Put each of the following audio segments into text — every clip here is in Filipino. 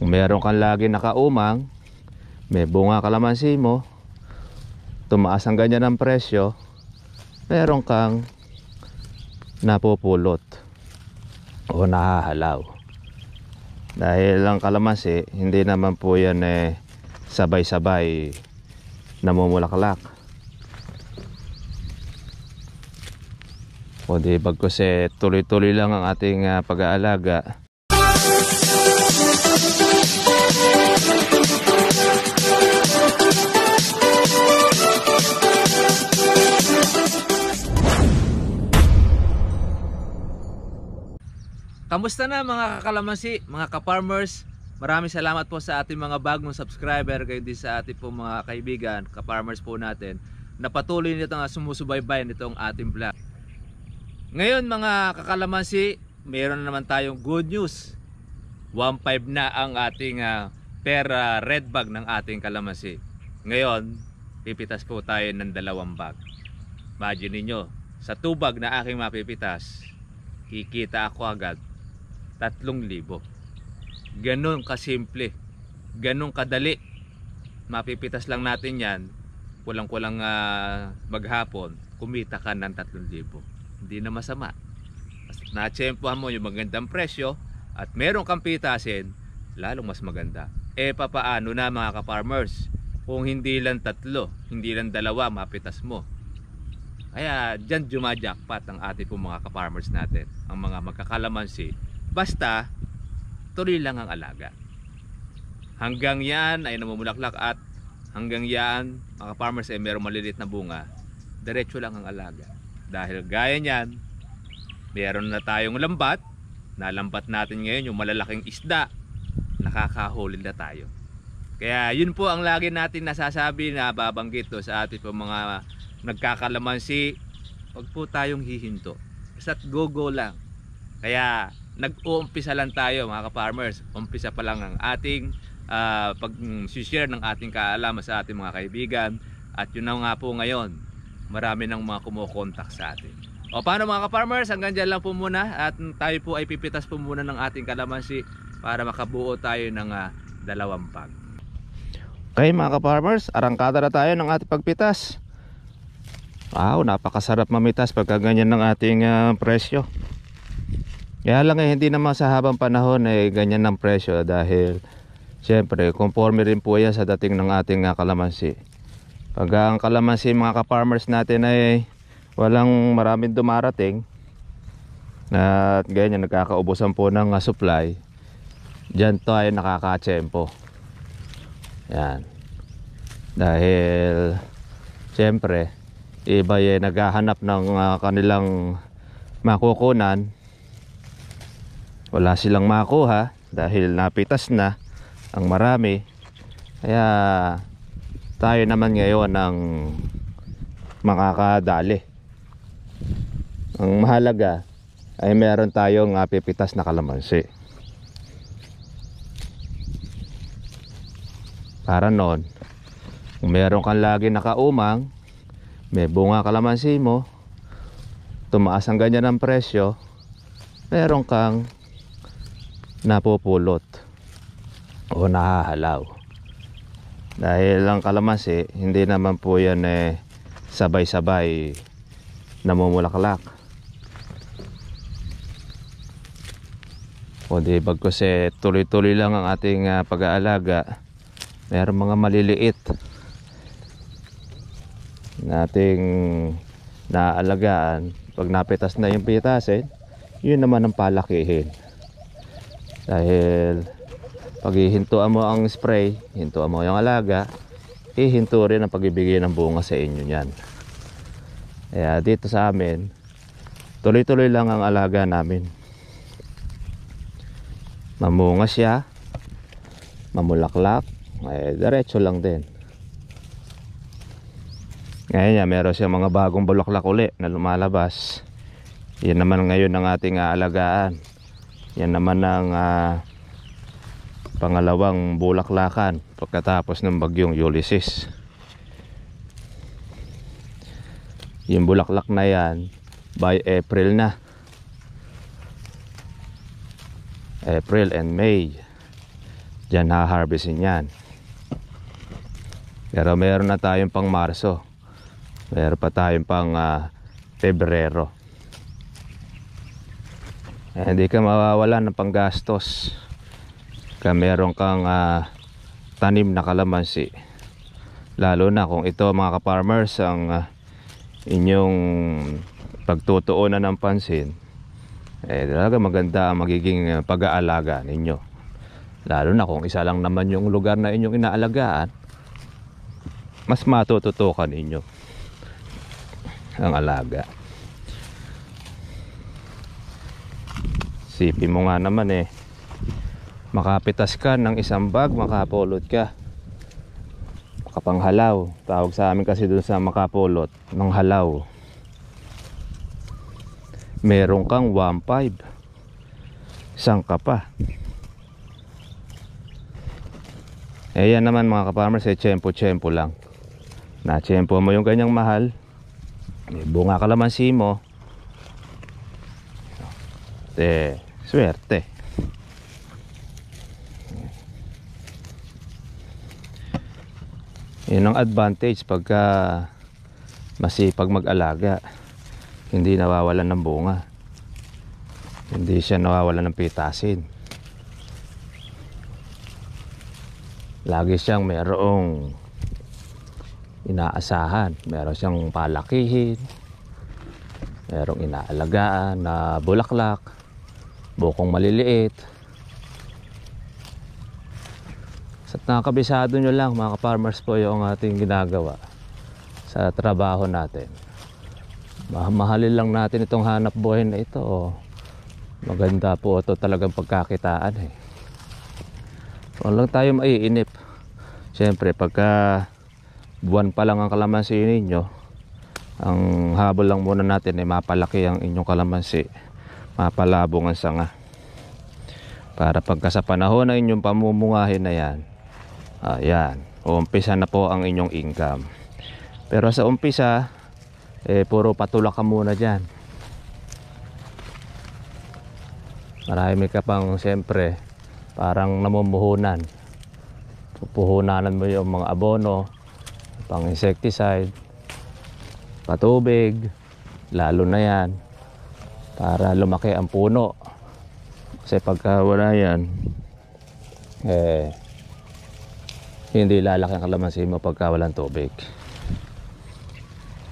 Kung meron kang lagi nakaumang, may bunga kalamansi mo, tumaas ang ganyan ang presyo, meron kang napupulot o nahahalaw. Dahil lang kalamansi, hindi naman po yan eh, sabay-sabay namumulaklak. O Kundi bagkos eh, tuloy-tuloy lang ang ating uh, pag-aalaga Kamusta na mga kakalamansi, mga ka-farmers? Maraming salamat po sa ating mga bagong subscriber kayo din sa ating po mga kaibigan, ka-farmers po natin na patuloy nito nga sumusubaybay nitong ating vlog. Ngayon mga kakalamansi, meron na naman tayong good news. 1.5 na ang ating uh, pera red bag ng ating kalamansi. Ngayon, pipitas po tayo ng dalawang bag. Imagine niyo, sa tubag na aking mapipitas, kikita ako agad 3,000. Ganon kasimple. Ganon kadali. Mapipitas lang natin yan. Kulang-kulang uh, ah, maghapon, kumita ka ng 3,000. Hindi na masama. Natsempohan mo yung magandang presyo at meron kang pitasin, lalong mas maganda. E papaano na mga ka-farmers? Kung hindi lang tatlo, hindi lang dalawa, mapitas mo. Kaya dyan jumajackpot ang ating pong mga ka-farmers natin, ang mga magkakalamansi Basta, tuloy lang ang alaga. Hanggang yan ay namumulaklak at hanggang yan, mga farmers ay merong malilit na bunga, diretso lang ang alaga. Dahil gaya niyan, meron na tayong lambat, nalambat natin ngayon yung malalaking isda, nakakahulid na tayo. Kaya yun po ang lagi natin nasasabi na babanggit to sa ating po mga nagkakalamansi. Huwag po tayong hihinto. Basta't go-go lang. Kaya nag-uumpisa lang tayo mga ka-farmers. Umpisa pa lang ang ating uh, pag-share ng ating kaalaman sa ating mga kaibigan. At yun na nga po ngayon, marami ng mga kumokontak sa atin. O paano mga ka-farmers, hanggang dyan lang po muna at tayo po ay pipitas po muna ng ating kalamansi para makabuo tayo ng uh, dalawang pag. Okay mga ka-farmers, arangkada na tayo ng ating pagpitas. Wow, napakasarap mamitas pagka ganyan ng ating uh, presyo. Kaya lang eh, hindi naman sa habang panahon eh, ganyan ang presyo dahil Siyempre, conforme rin po yan sa dating ng ating uh, kalamansi. Pag ah, ang kalamansi mga ka-farmers natin ay walang maraming dumarating at ganyan nagkakaubusan po ng uh, supply dyan tayo nakakatsempo yan dahil siyempre iba ay naghahanap ng uh, kanilang makukunan wala silang makuha dahil napitas na ang marami kaya tayo naman ngayon ang makakadali ang mahalaga ay meron tayong uh, pipitas na kalamansi para noon kung meron kang lagi nakaumang may bunga kalamansi mo tumaas ang ganyan ang presyo meron kang napupulot o nahahalaw dahil ang kalamansi eh, hindi naman po yan eh, sabay sabay namumulaklak o di bagkos eh tuloy tuloy lang ang ating uh, pag-aalaga meron mga maliliit nating naalagaan pag napitas na yung pitas eh yun naman ang palakihin dahil pag hihintuan mo ang spray, hintuan mo yung alaga, ihinto rin ang pagbibigay ng bunga sa inyo niyan. Kaya dito sa amin, tuloy-tuloy lang ang alaga namin. Mamunga siya, mamulaklak, eh, diretso lang din. Ngayon niya, meron siyang mga bagong bulaklak uli na lumalabas. Yan naman ngayon ang ating aalagaan. Yan naman ang uh, pangalawang bulaklakan pagkatapos ng bagyong Ulysses. Yung bulaklak na yan by April na. April and May. Diyan ha-harvestin yan. Pero meron na tayong pang Marso. Meron pa tayong pang uh, Pebrero eh, hindi ka mawawala ng panggastos ka meron kang uh, tanim na kalamansi lalo na kung ito mga ka-farmers ang uh, inyong pagtutuunan ng pansin eh talaga maganda ang magiging ah, pag-aalaga ninyo lalo na kung isa lang naman yung lugar na inyong inaalagaan mas matututukan ninyo ang alaga Isipin mo nga naman eh. Makapitas ka ng isang bag, makapulot ka. Makapanghalaw. Tawag sa amin kasi doon sa makapulot ng halaw. Meron kang 1.5. Isang ka pa. Eh yan naman mga kaparmers, eh tsempo-tsempo lang. Na-tsempo mo yung ganyang mahal. May bunga kalamansi mo. Te, Swerte. Yun ang advantage pagka masipag mag-alaga. Hindi nawawalan ng bunga. Hindi siya nawawalan ng pitasin. Lagi siyang merong inaasahan. Meron siyang palakihin. Merong inaalagaan na bulaklak bukong maliliit sa nakabisado nyo lang mga farmers po yung ating ginagawa sa trabaho natin mahalin lang natin itong hanap buhay na ito oh. maganda po ito talagang pagkakitaan eh walang lang tayo maiinip syempre pagka buwan pa lang ang kalamansi ninyo ang habol lang muna natin ay eh, mapalaki ang inyong kalamansi mapalabong ang sanga para pagka sa panahon na inyong pamumungahin na yan ayan umpisa na po ang inyong income pero sa umpisa eh puro patulak ka muna dyan marami ka pang siyempre parang namumuhunan pupuhunanan mo yung mga abono pang insecticide patubig lalo na yan para lumaki ang puno kasi pagka wala yan eh hindi lalaki ang kalamansi mo pagka walang tubig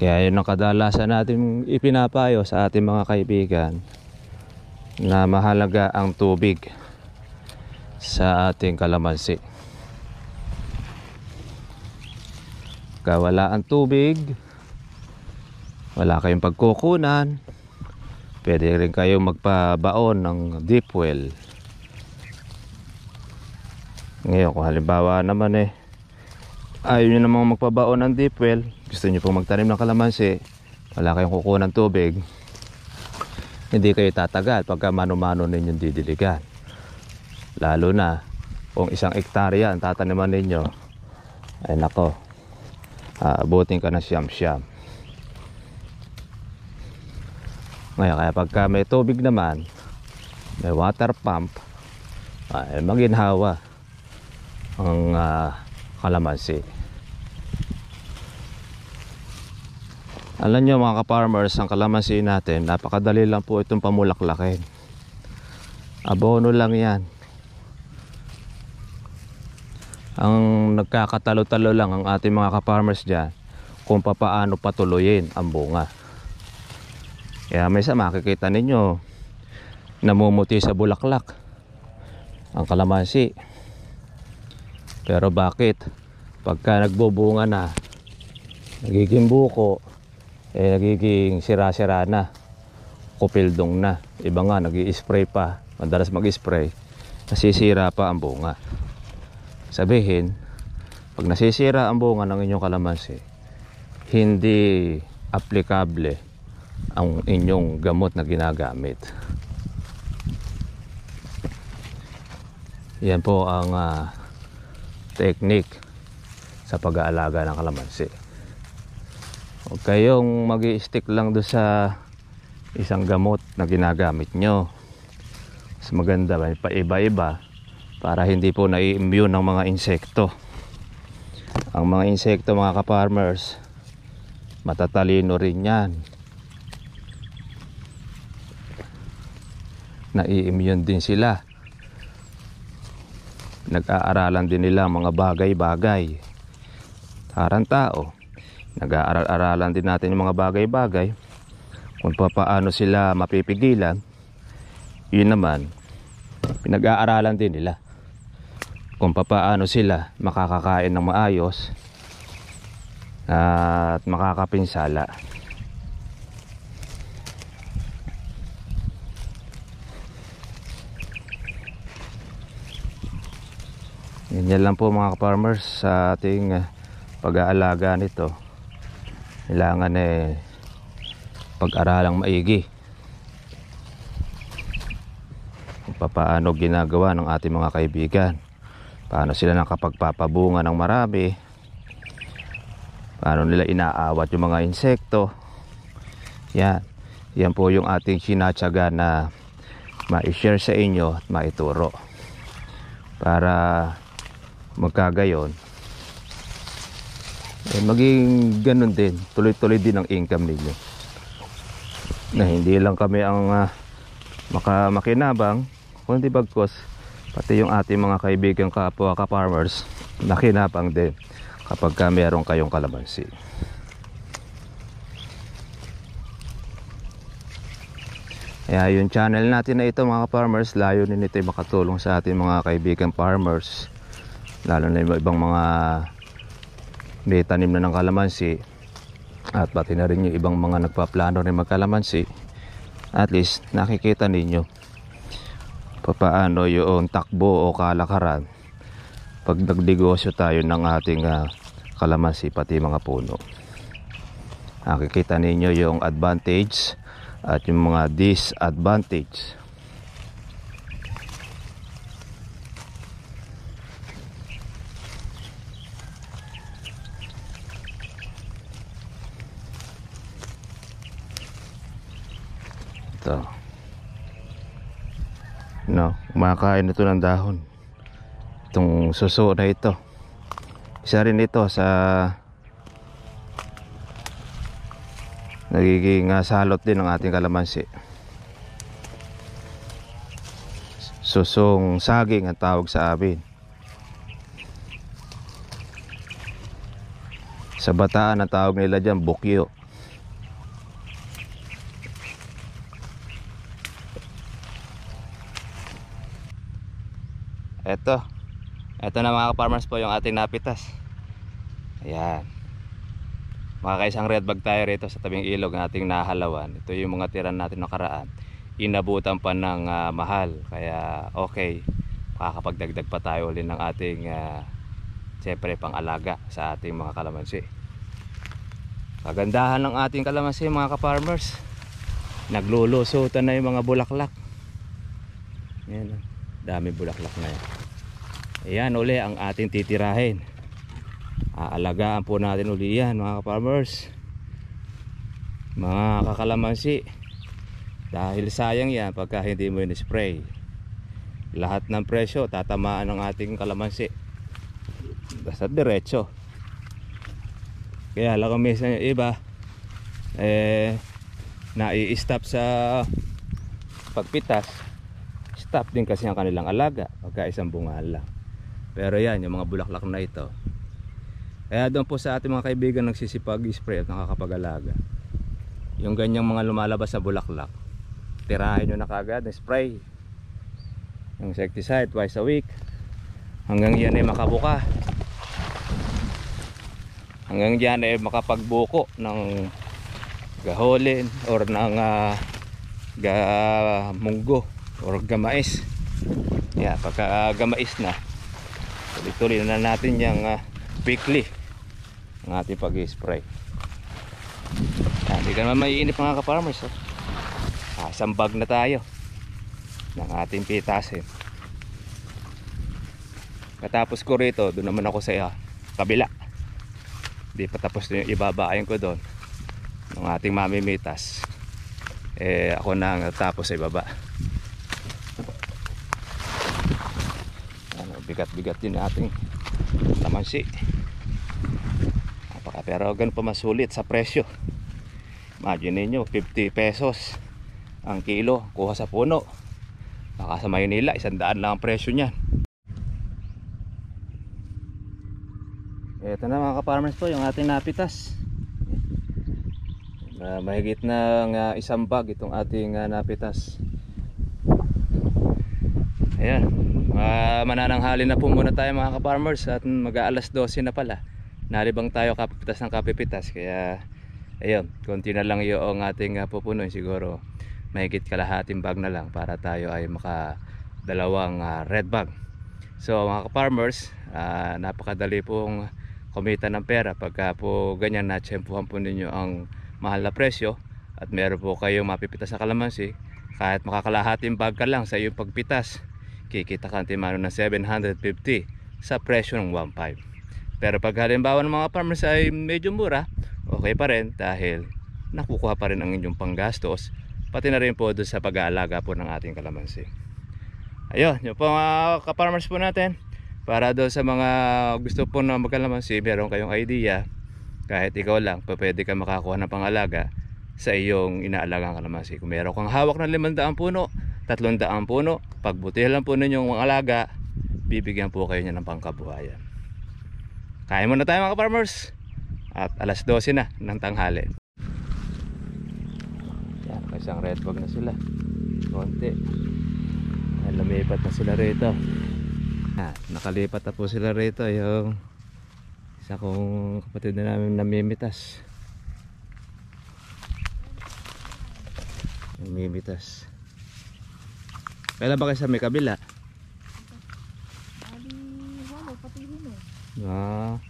kaya yun ang kadalasan natin ipinapayo sa ating mga kaibigan na mahalaga ang tubig sa ating kalamansi pagka wala ang tubig wala kayong pagkukunan pwede rin kayo magpabaon ng deep well ngayon kung halimbawa naman eh ayaw nyo namang magpabaon ng deep well gusto nyo pong magtanim ng kalamansi wala kayong kukuha ng tubig hindi kayo tatagal pagka mano-mano ninyong didiligan lalo na kung isang ektarya ang tataniman ninyo ay nako ah, buting ka na siyam-siyam Ngayon, kaya pagka may tubig naman, may water pump, ay maginhawa ang uh, kalamansi. Alam nyo mga ka-farmers, ang kalamansi natin, napakadali lang po itong pamulaklakin. Abono lang yan. Ang nagkakatalo-talo lang ang ating mga ka-farmers dyan kung papaano patuloyin ang bunga. Kaya minsan makikita ninyo namumuti sa bulaklak ang kalamansi. Pero bakit? Pagka nagbubunga na, nagiging buko, eh nagiging sira-sira na, kupildong na. Iba nga, nag i spray pa, madalas mag-spray, nasisira pa ang bunga. Sabihin, pag nasisira ang bunga ng inyong kalamansi, hindi aplikable ang inyong gamot na ginagamit yan po ang uh, technique sa pag-aalaga ng kalamansi huwag kayong mag stick lang do sa isang gamot na ginagamit nyo mas maganda may paiba-iba para hindi po nai-immune ng mga insekto ang mga insekto mga ka-farmers matatalino rin yan nai-immune din sila nag-aaralan din nila mga bagay-bagay tarang tao nag-aaral-aralan din natin yung mga bagay-bagay kung paano sila mapipigilan yun naman pinag-aaralan din nila kung paano sila makakakain ng maayos at makakapinsala yun, yan lang po mga farmers sa ating eh, pag-aalaga nito kailangan eh pag-aralang maigi kung paano ginagawa ng ating mga kaibigan paano sila nakapagpapabunga ng marami paano nila inaawat yung mga insekto yan yan po yung ating sinatsaga na ma-share sa inyo at maituro para magkagayon eh, maging ganun din tuloy-tuloy din ang income ninyo na hindi lang kami ang uh, maka makinabang kundi bagkos pati yung ating mga kaibigan kapwa ka farmers nakinabang din kapag ka meron kayong kalamansi Kaya yung channel natin na ito mga farmers, layunin nito ay makatulong sa ating mga kaibigan farmers lalo na yung ibang mga may tanim na ng kalamansi at pati na rin yung ibang mga nagpaplano rin magkalamansi at least nakikita ninyo paano yung takbo o kalakaran pag nagdegosyo tayo ng ating uh, kalamansi pati mga puno nakikita ninyo yung advantage at yung mga disadvantage ito no, kumakain ito ng dahon itong suso na ito isa rin ito sa nagiging uh, salot din ng ating kalamansi susong saging ang tawag sa amin sa bataan ang tawag nila dyan bukyo eto eto na mga farmers po yung ating napitas ayan makakaisang red bag tayo rito sa tabing ilog na ating nahalawan ito yung mga tiran natin nakaraan inabutan pa ng uh, mahal kaya okay makakapagdagdag pa tayo ulit ng ating uh, ah, syempre alaga sa ating mga kalamansi kagandahan ng ating kalamansi mga ka-farmers naglulusutan na yung mga bulaklak yan dami bulaklak na yan ayan uli ang ating titirahin aalagaan po natin uli yan mga farmers mga kakalamansi dahil sayang yan pagka hindi mo in-spray lahat ng presyo tatamaan ng ating kalamansi basta diretso kaya lang minsan yung iba eh nai-stop sa pagpitas Stop din kasi ang kanilang alaga pagka isang bunga lang. Pero yan, yung mga bulaklak na ito. Kaya doon po sa ating mga kaibigan nagsisipag-spray at nakakapag-alaga. Yung ganyang mga lumalabas sa bulaklak, tirahin nyo na kagad ng spray. Yung insecticide twice a week. Hanggang yan ay makabuka. Hanggang yan ay makapagbuko ng gaholin or ng uh, ga munggo or gamais yeah, pagka uh, gamais na tuloy-tuloy na natin yung uh, weekly ng ating pag-spray ah, hindi yeah, ka naman maiinip mga ka-farmers oh. ah, sambag na tayo ng ating pitasin katapos ko rito doon naman ako sa uh, kabila di pa tapos na yung ibabayan ko doon ng ating mamimitas eh ako na ang tapos sa ibaba bigat-bigat din ating tamansi Apaka, pero ganun pa masulit sa presyo imagine ninyo 50 pesos ang kilo kuha sa puno baka sa Maynila isandaan lang ang presyo niyan eto na mga ka-farmers po yung ating napitas uh, mahigit ng uh, isang bag itong ating uh, napitas ayan uh, manananghali na po muna tayo mga ka-farmers at mag-aalas 12 na pala nalibang tayo kapitas ng kapipitas kaya ayun konti na lang yung ating uh, pupunoy siguro mahigit kalahating bag na lang para tayo ay maka dalawang uh, ah, red bag so mga ka-farmers uh, napakadali pong kumita ng pera pagka po ganyan na tsempuhan po ninyo ang mahal na presyo at meron po kayong mapipitas sa kalamansi kahit makakalahating bag ka lang sa iyong pagpitas kikita ka timano ng 750 sa presyo ng 1.5 pero pag halimbawa ng mga farmers ay medyo mura okay pa rin dahil nakukuha pa rin ang inyong panggastos pati na rin po doon sa pag-aalaga po ng ating kalamansi ayun yun po mga ah, ka-farmers po natin para doon sa mga gusto po na magkalamansi meron kayong idea kahit ikaw lang pwede ka makakuha ng pangalaga sa iyong inaalagang kalamansi kung meron kang hawak ng 500 puno tatlong daang puno. Pagbutihan lang po ninyong mga alaga, bibigyan po kayo niya ng pangkabuhayan. Kain muna tayo mga farmers At alas 12 na ng tanghali. Yan, isang red bug na sila. Konti. Yan, lumipat na sila rito. Yan, nakalipat na po sila rito yung isa kong kapatid na namin namimitas. Namimitas. Kailan ba kayo sa may kabila? Ali, walo, pati yun eh. Ah.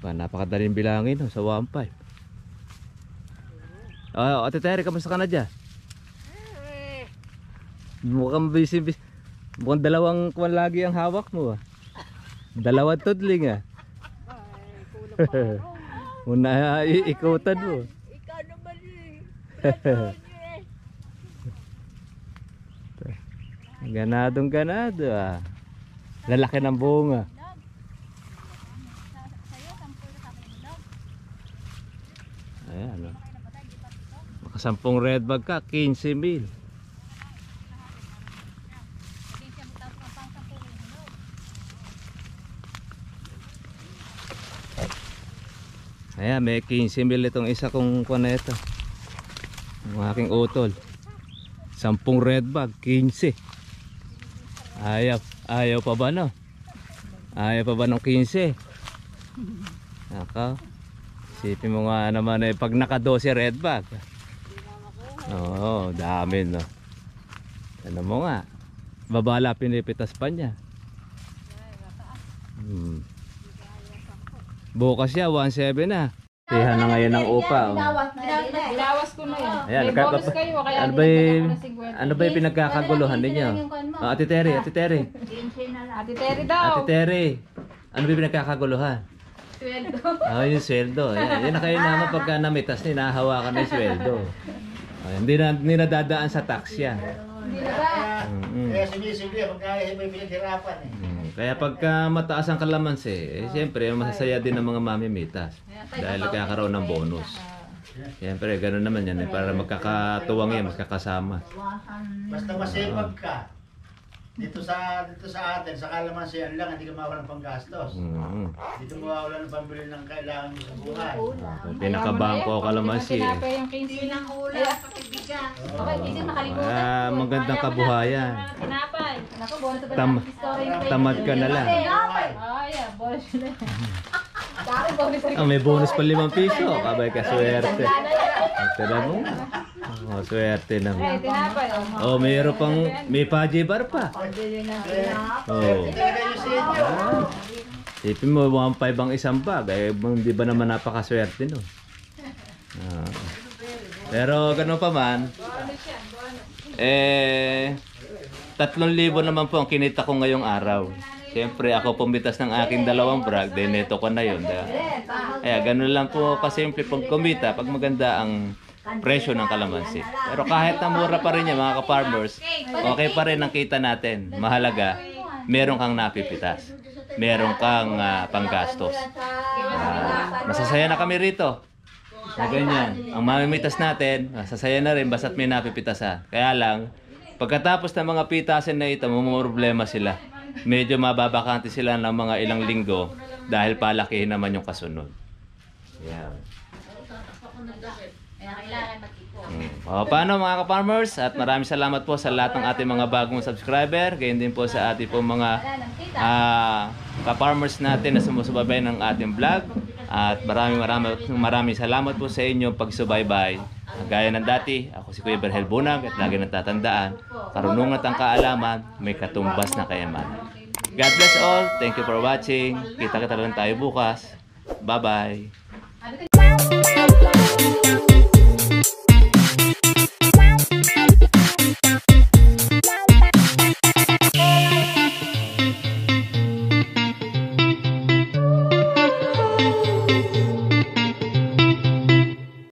Ba, napakadaling bilangin no, oh, sa 1.5. Oh, ah, Ate Terry, kamusta ka na dyan? Mukhang busy, busy. Mukhang dalawang kuwan lagi ang hawak mo ah. Dalawang tudling ah. Una ah, ikutan mo. Ikaw naman eh. eh. Ganadong ganado ah. Lalaki ng bunga. Ayan oh. Makasampung red bag ka, 15 mil. Ayan, may 15 mil itong isa kong kuna ito. Ang aking utol. 10 red bag, 15. Ayaw, ayaw pa ba no? Ayaw pa ba ng 15? Nako. Sipin mo nga naman eh, pag naka 12 red bag. Oo, dami no. Ano mo nga. Babala pinipitas pa niya. Hmm. Bukas siya, 1.7 na. Tihan na ngayon ng upa. Oh. Ginawas ko na ano yun. ano ba yung, ano ba yung pinagkakaguluhan ninyo? Oh, Ate Terry, ah. Ate Terry. Ate Terry daw. Ate Terry. Ano ba pinagkakaguluhan? Sweldo. Oh, yung sweldo. Yan, yan na kayo naman pagka namitas na hinahawakan na yung sweldo. Oh, hindi na, hindi na dadaan sa tax yan. Hindi na ba? Mm-mm. Kaya sumisibi, pagkaya eh, may pinaghirapan eh. Mm, kaya pagka mataas ang kalamansi, eh, eh siyempre masasaya din ng mga mami mitas. Dahil nagkakaroon ng bonus. Siyempre, ganoon naman yan. Eh, para magkakatuwang yan, eh, magkakasama. Basta masipag ka. Dito sa dito sa atin, sa kalamansi yan lang, hindi ka mawala ng panggastos. Mm. Mm-hmm. Dito mawawala ng pambili ng kailangan mo sa buhay. Pinakabangko ako kalamansi eh. Tinapay yung 15 ng ulo, pakibigas. Okay, hindi makalimutan. Ah, magandang kabuhayan. Tinapay. Nako, buwan sa Tam tamad ka na lang. Ay, ah, bonus na. Ah, may bonus pa 5 piso. Kabay ka swerte. Ang tira mo. Oh, swerte naman. tinapay. Oh, mayro pang, may paje bar pa. Oh. Tipin ah. mo, 1.5 ang isang bag. Eh, bang- di ba naman napakaswerte no? Ah. Pero ganun pa man, eh, 3,000 naman po ang kinita ko ngayong araw. Siyempre, ako pumitas ng aking dalawang brag, then ito ko na yun. Kaya ganun lang po kasimple pag kumita, pag maganda ang presyo ng kalamansi. Pero kahit na mura pa rin yan mga ka-farmers, okay pa rin ang kita natin. Mahalaga, meron kang napipitas. Meron kang uh, panggastos. Uh, masasaya na kami rito. Na ganyan. Ang mamimitas natin, masasaya na rin basta't may napipitasan. Ah. Kaya lang, pagkatapos ng mga pitasin na ito, problema sila. Medyo mababakante sila ng mga ilang linggo dahil palakihin naman yung kasunod. Yeah. Kaya kailangan mag mm. O, paano mga ka-farmers? At maraming salamat po sa lahat ng ating mga bagong subscriber. Gayun din po sa ating po mga uh, ka-farmers natin na sumusubaybay ng ating vlog. At maraming maraming maraming salamat po sa inyo pagsubaybay. Gaya ng dati, ako si Kuya Berhel Bunag at lagi tatandaan, karunungan at ang kaalaman, may katumbas na kayamanan. God bless all. Thank you for watching. Kita-kita lang tayo bukas. Bye-bye.